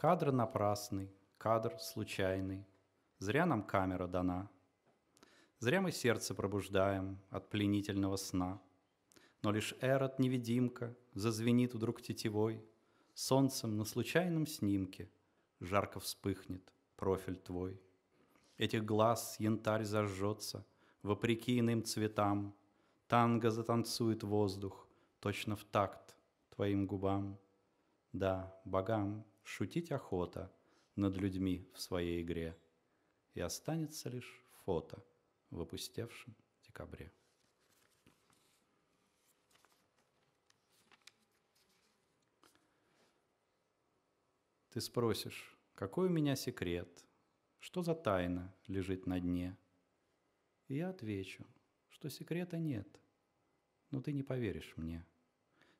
Кадр напрасный, кадр случайный, Зря нам камера дана. Зря мы сердце пробуждаем от пленительного сна. Но лишь эрот невидимка зазвенит вдруг тетевой, Солнцем на случайном снимке жарко вспыхнет профиль твой. Этих глаз янтарь зажжется, вопреки иным цветам, Танго затанцует воздух, точно в такт твоим губам. Да, богам шутить охота над людьми в своей игре, и останется лишь фото в опустевшем декабре. Ты спросишь, какой у меня секрет, что за тайна лежит на дне? И я отвечу, что секрета нет, но ты не поверишь мне.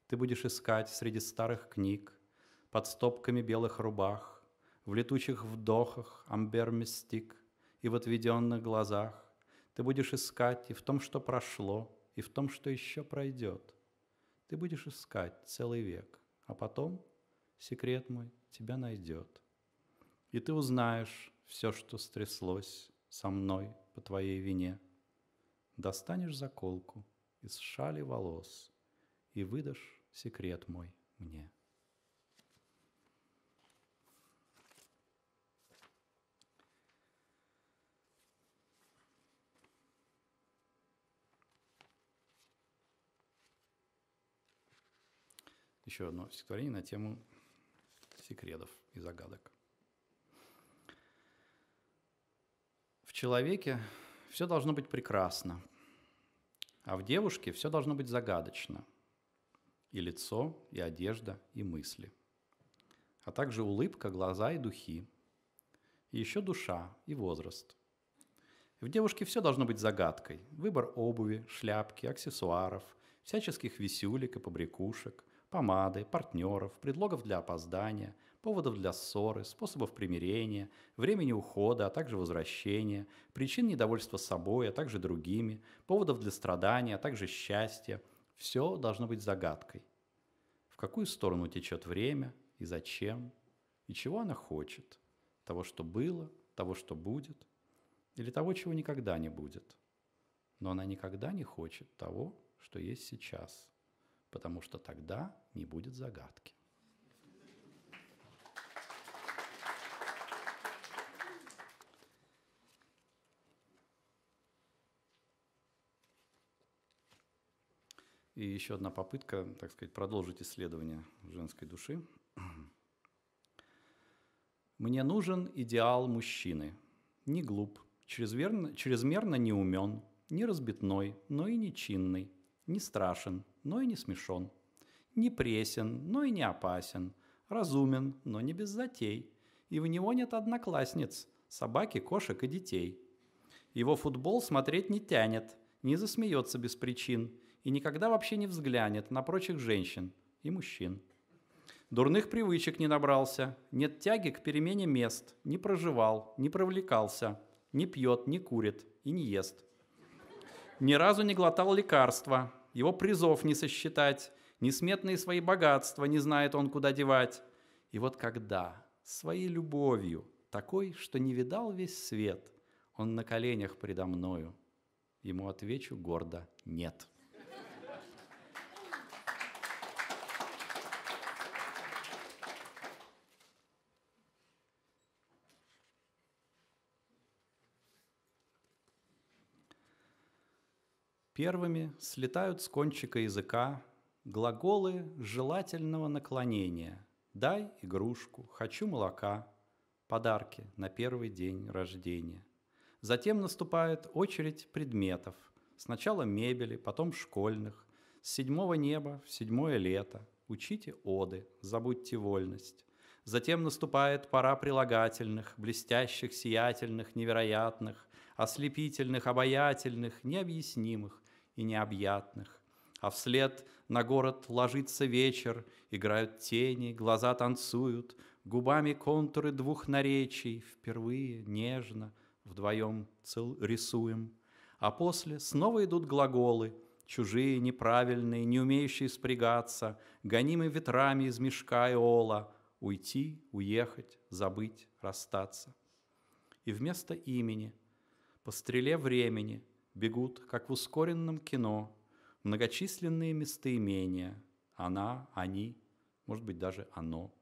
Ты будешь искать среди старых книг, под стопками белых рубах, в летучих вдохах амбер-мистик и в отведенных глазах ты будешь искать и в том, что прошло, и в том, что еще пройдет. Ты будешь искать целый век, а потом секрет мой тебя найдет. И ты узнаешь все, что стряслось со мной по твоей вине. Достанешь заколку из шали волос и выдашь секрет мой мне. еще одно стихотворение на тему секретов и загадок. В человеке все должно быть прекрасно, а в девушке все должно быть загадочно. И лицо, и одежда, и мысли. А также улыбка, глаза и духи. И еще душа и возраст. В девушке все должно быть загадкой. Выбор обуви, шляпки, аксессуаров, всяческих висюлек и побрякушек, помады, партнеров, предлогов для опоздания, поводов для ссоры, способов примирения, времени ухода, а также возвращения, причин недовольства собой, а также другими, поводов для страдания, а также счастья. Все должно быть загадкой. В какую сторону течет время и зачем, и чего она хочет? Того, что было, того, что будет, или того, чего никогда не будет. Но она никогда не хочет того, что есть сейчас – потому что тогда не будет загадки. И еще одна попытка, так сказать, продолжить исследование женской души. Мне нужен идеал мужчины. Не глуп, чрезмерно, чрезмерно не умен, не разбитной, но и не чинный, не страшен, но и не смешон, не пресен, но и не опасен, разумен, но не без затей, и в него нет одноклассниц, собаки, кошек и детей. Его футбол смотреть не тянет, не засмеется без причин и никогда вообще не взглянет на прочих женщин и мужчин. Дурных привычек не набрался, нет тяги к перемене мест, не проживал, не привлекался, не пьет, не курит и не ест. Ни разу не глотал лекарства, его призов не сосчитать, несметные свои богатства не знает он, куда девать. И вот когда своей любовью, такой, что не видал весь свет, он на коленях предо мною, ему отвечу гордо «нет». Первыми слетают с кончика языка глаголы желательного наклонения «дай игрушку», «хочу молока», «подарки на первый день рождения». Затем наступает очередь предметов. Сначала мебели, потом школьных. С седьмого неба в седьмое лето. Учите оды, забудьте вольность. Затем наступает пора прилагательных, блестящих, сиятельных, невероятных, ослепительных, обаятельных, необъяснимых, и необъятных. А вслед на город ложится вечер, играют тени, глаза танцуют, губами контуры двух наречий впервые нежно вдвоем цел рисуем. А после снова идут глаголы, чужие, неправильные, не умеющие спрягаться, гонимы ветрами из мешка и ола, уйти, уехать, забыть, расстаться. И вместо имени, по стреле времени — бегут, как в ускоренном кино, многочисленные местоимения «она», «они», может быть, даже «оно».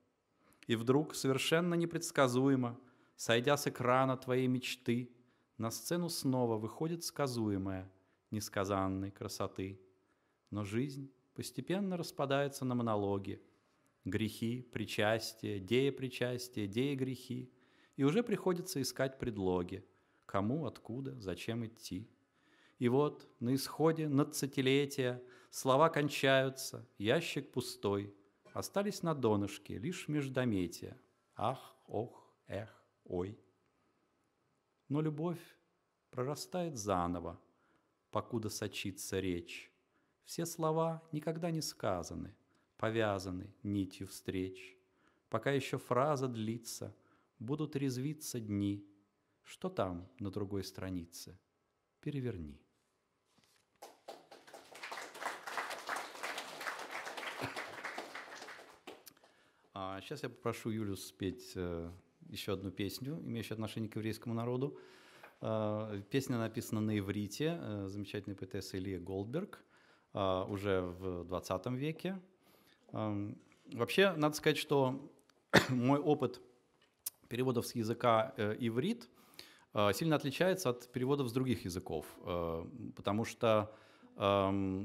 И вдруг, совершенно непредсказуемо, сойдя с экрана твоей мечты, на сцену снова выходит сказуемое несказанной красоты. Но жизнь постепенно распадается на монологи. Грехи, причастие, дея дея грехи, И уже приходится искать предлоги. Кому, откуда, зачем идти – и вот на исходе надцатилетия слова кончаются, ящик пустой, остались на донышке лишь междометия. Ах, ох, эх, ой. Но любовь прорастает заново, покуда сочится речь. Все слова никогда не сказаны, повязаны нитью встреч. Пока еще фраза длится, будут резвиться дни. Что там на другой странице? Переверни. сейчас а я попрошу Юлю спеть э, еще одну песню, имеющую отношение к еврейскому народу. А, песня написана на иврите э, замечательной Илья Голдберг а, уже в 20 веке. вообще, надо сказать, что мой опыт переводов с языка э, иврит э, сильно отличается от переводов с других языков, потому что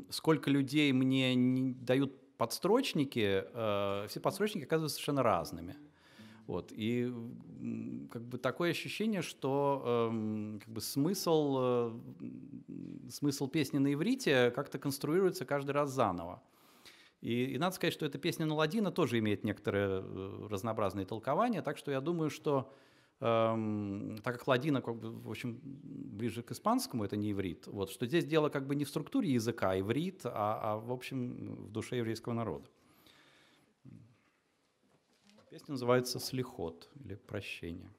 сколько людей мне дают подстрочники, э, все подстрочники оказываются совершенно разными. Вот. И как бы такое ощущение, что э, как бы смысл, э, смысл песни на иврите как-то конструируется каждый раз заново. И, и надо сказать, что эта песня Наладина тоже имеет некоторые э, разнообразные толкования, так что я думаю, что эм, так как Ладина, как бы, в общем, ближе к испанскому, это не иврит. Вот, что здесь дело как бы не в структуре языка а иврит, а, а в общем в душе еврейского народа. Песня называется «Слихот» или «Прощение».